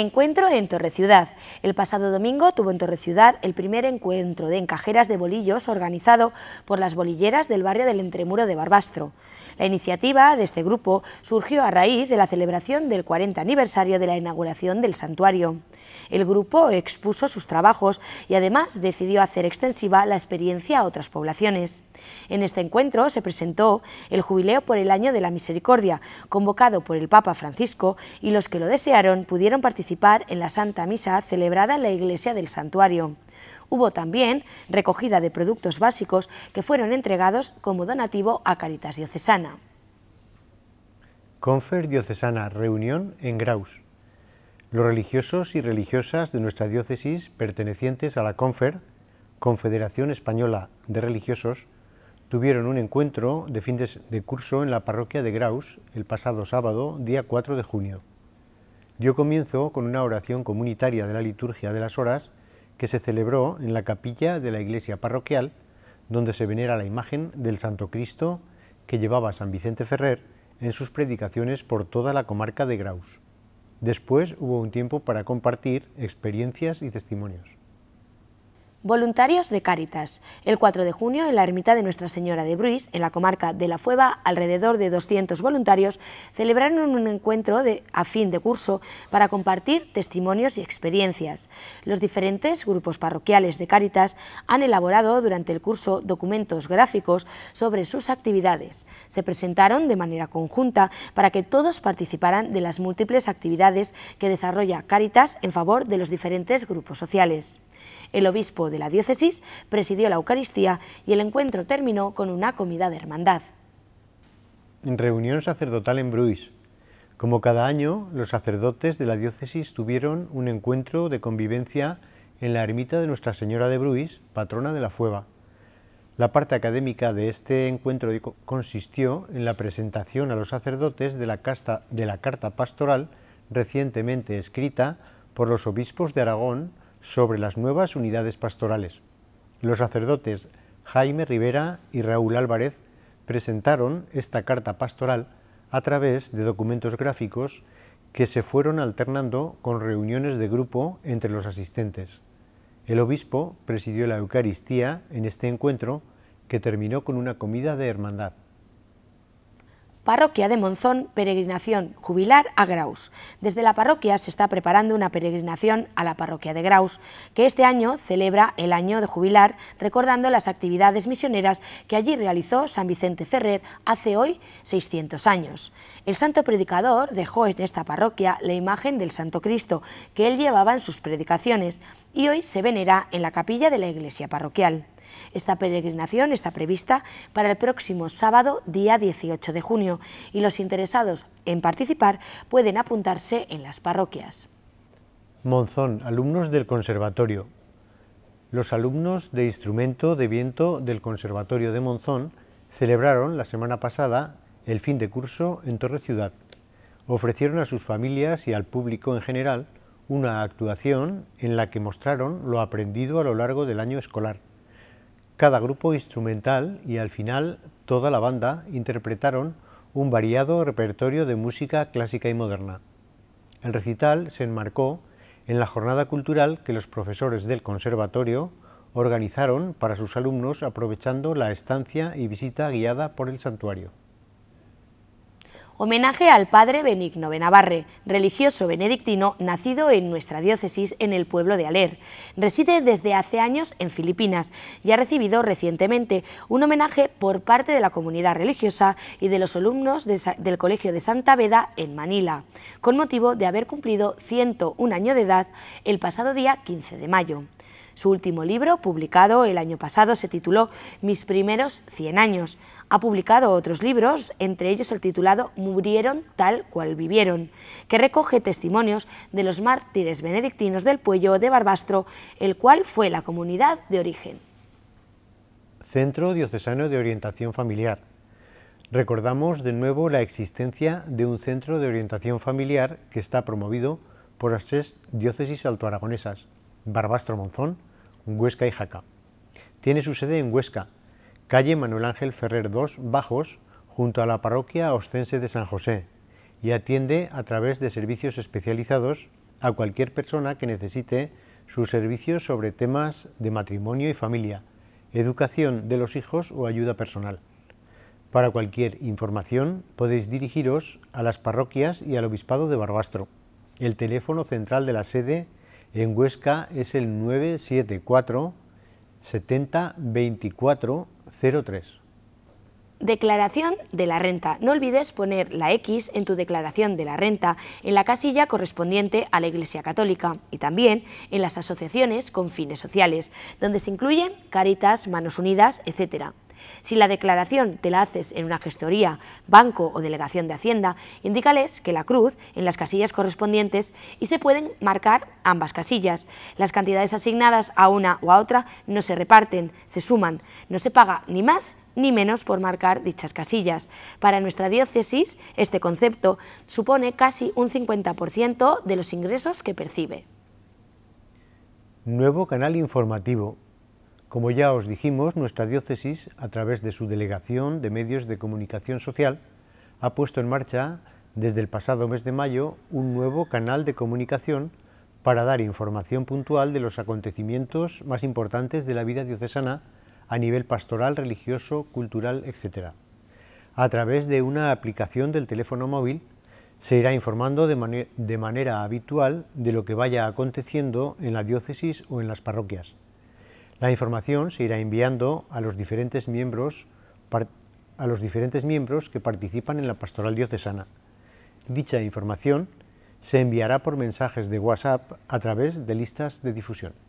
Encuentro en torre ciudad El pasado domingo tuvo en torre ciudad el primer encuentro de encajeras de bolillos organizado por las bolilleras del barrio del Entremuro de Barbastro. La iniciativa de este grupo surgió a raíz de la celebración del 40 aniversario de la inauguración del santuario. El grupo expuso sus trabajos y además decidió hacer extensiva la experiencia a otras poblaciones. En este encuentro se presentó el jubileo por el Año de la Misericordia, convocado por el Papa Francisco, y los que lo desearon pudieron participar participar en la Santa Misa celebrada en la iglesia del santuario. Hubo también recogida de productos básicos que fueron entregados como donativo a Caritas Diocesana. Confer Diocesana Reunión en Graus. Los religiosos y religiosas de nuestra diócesis pertenecientes a la Confer, Confederación Española de Religiosos, tuvieron un encuentro de fin de, curso en la parroquia de Graus el pasado sábado, día 4 de junio dio comienzo con una oración comunitaria de la liturgia de las horas que se celebró en la capilla de la iglesia parroquial, donde se venera la imagen del Santo Cristo que llevaba San Vicente Ferrer en sus predicaciones por toda la comarca de Graus. Después hubo un tiempo para compartir experiencias y testimonios. Voluntarios de Cáritas. El 4 de junio, en la ermita de Nuestra Señora de Bruis, en la comarca de La Fueva, alrededor de 200 voluntarios celebraron un encuentro a fin de curso para compartir testimonios y experiencias. Los diferentes grupos parroquiales de Cáritas han elaborado durante el curso documentos gráficos sobre sus actividades. Se presentaron de manera conjunta para que todos participaran de las múltiples actividades que desarrolla Cáritas en favor de los diferentes grupos sociales. El obispo de la diócesis presidió la Eucaristía y el encuentro terminó con una comida de hermandad. Reunión sacerdotal en Bruix. Como cada año, los sacerdotes de la diócesis tuvieron un encuentro de convivencia en la ermita de Nuestra Señora de Bruis, patrona de la Fueva. La parte académica de este encuentro consistió en la presentación a los sacerdotes de la, casta, de la carta pastoral recientemente escrita por los obispos de Aragón sobre las nuevas unidades pastorales. Los sacerdotes Jaime Rivera y Raúl Álvarez presentaron esta carta pastoral a través de documentos gráficos que se fueron alternando con reuniones de grupo entre los asistentes. El obispo presidió la Eucaristía en este encuentro que terminó con una comida de hermandad. Parroquia de Monzón, peregrinación jubilar a Graus. Desde la parroquia se está preparando una peregrinación a la parroquia de Graus, que este año celebra el año de jubilar, recordando las actividades misioneras que allí realizó San Vicente Ferrer hace hoy 600 años. El santo predicador dejó en esta parroquia la imagen del Santo Cristo, que él llevaba en sus predicaciones, y hoy se venera en la capilla de la iglesia parroquial. Esta peregrinación está prevista para el próximo sábado, día 18 de junio, y los interesados en participar pueden apuntarse en las parroquias. Monzón, alumnos del Conservatorio. Los alumnos de instrumento de viento del Conservatorio de Monzón celebraron la semana pasada el fin de curso en Torre Ciudad. Ofrecieron a sus familias y al público en general una actuación en la que mostraron lo aprendido a lo largo del año escolar. Cada grupo instrumental y al final toda la banda interpretaron un variado repertorio de música clásica y moderna. El recital se enmarcó en la jornada cultural que los profesores del conservatorio organizaron para sus alumnos aprovechando la estancia y visita guiada por el santuario homenaje al padre Benigno Benavarre, religioso benedictino nacido en nuestra diócesis en el pueblo de Aler. Reside desde hace años en Filipinas y ha recibido recientemente un homenaje por parte de la comunidad religiosa y de los alumnos del Colegio de Santa Veda en Manila, con motivo de haber cumplido 101 años de edad el pasado día 15 de mayo. Su último libro, publicado el año pasado, se tituló Mis primeros 100 años. Ha publicado otros libros, entre ellos el titulado Murieron tal cual vivieron, que recoge testimonios de los mártires benedictinos del Puello de Barbastro, el cual fue la comunidad de origen. Centro Diocesano de Orientación Familiar. Recordamos de nuevo la existencia de un centro de orientación familiar que está promovido por las tres diócesis altoaragonesas, Barbastro Monzón, Huesca y Jaca. Tiene su sede en Huesca, calle Manuel Ángel Ferrer 2, Bajos, junto a la parroquia ostense de San José, y atiende a través de servicios especializados a cualquier persona que necesite sus servicios sobre temas de matrimonio y familia, educación de los hijos o ayuda personal. Para cualquier información podéis dirigiros a las parroquias y al Obispado de Barbastro. El teléfono central de la sede en Huesca es el 974 702403 Declaración de la renta. No olvides poner la X en tu declaración de la renta en la casilla correspondiente a la Iglesia Católica y también en las asociaciones con fines sociales, donde se incluyen Caritas, Manos Unidas, etc. Si la declaración te la haces en una gestoría, banco o delegación de Hacienda, indícales que la cruz en las casillas correspondientes y se pueden marcar ambas casillas. Las cantidades asignadas a una o a otra no se reparten, se suman, no se paga ni más ni menos por marcar dichas casillas. Para nuestra diócesis, este concepto supone casi un 50% de los ingresos que percibe. Nuevo canal informativo como ya os dijimos, nuestra diócesis, a través de su delegación de medios de comunicación social, ha puesto en marcha desde el pasado mes de mayo un nuevo canal de comunicación para dar información puntual de los acontecimientos más importantes de la vida diocesana a nivel pastoral, religioso, cultural, etc. A través de una aplicación del teléfono móvil se irá informando de, de manera habitual de lo que vaya aconteciendo en la diócesis o en las parroquias. La información se irá enviando a los diferentes miembros, a los diferentes miembros que participan en la pastoral diocesana. Dicha información se enviará por mensajes de WhatsApp a través de listas de difusión.